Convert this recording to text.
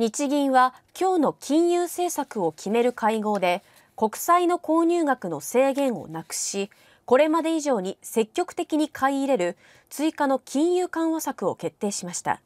日銀は今日の金融政策を決める会合で国債の購入額の制限をなくしこれまで以上に積極的に買い入れる追加の金融緩和策を決定しました